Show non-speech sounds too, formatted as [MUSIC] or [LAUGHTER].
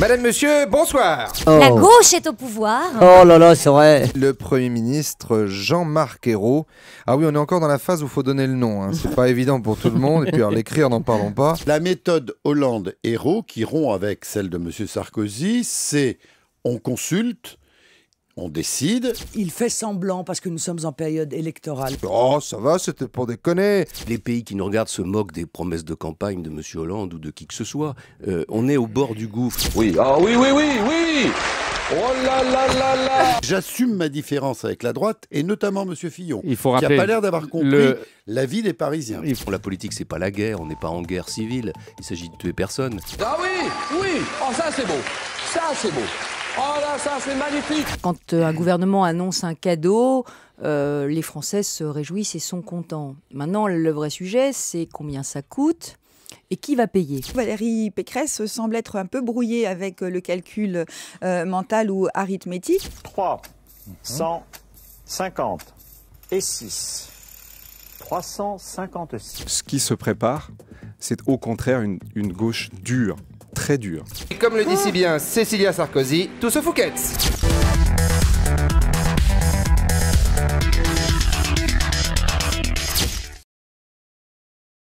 Madame, monsieur, bonsoir. Oh. La gauche est au pouvoir. Oh là là, c'est vrai. Le Premier ministre Jean-Marc Ayrault. Ah oui, on est encore dans la phase où il faut donner le nom. Hein. C'est pas [LAUGHS] évident pour tout le monde. Et puis l'écrire, n'en parlons pas. La méthode Hollande-Ayrault, qui rompt avec celle de monsieur Sarkozy, c'est on consulte, on décide. Il fait semblant parce que nous sommes en période électorale. Oh, ça va, c'était pour déconner. Les pays qui nous regardent se moquent des promesses de campagne de M. Hollande ou de qui que ce soit. Euh, on est au bord du gouffre. Oui, ah oui, oui, oui, oui Oh là là là là J'assume ma différence avec la droite et notamment M. Fillon. Il faut rappeler qui n'a pas l'air d'avoir compris la vie des Parisiens. La politique, c'est pas la guerre, on n'est pas en guerre civile. Il s'agit de tuer personne. Ah oui, oui Oh, ça c'est beau Ça c'est beau Oh là, ça, c'est magnifique Quand euh, un gouvernement annonce un cadeau, euh, les Français se réjouissent et sont contents. Maintenant, le vrai sujet, c'est combien ça coûte et qui va payer Valérie Pécresse semble être un peu brouillée avec euh, le calcul mental ou arithmétique. 3, 150 et 6. 356. Ce qui se prépare, c'est au contraire une gauche dure, dur. Et comme le dit si bien Cécilia Sarkozy, tout se fouquette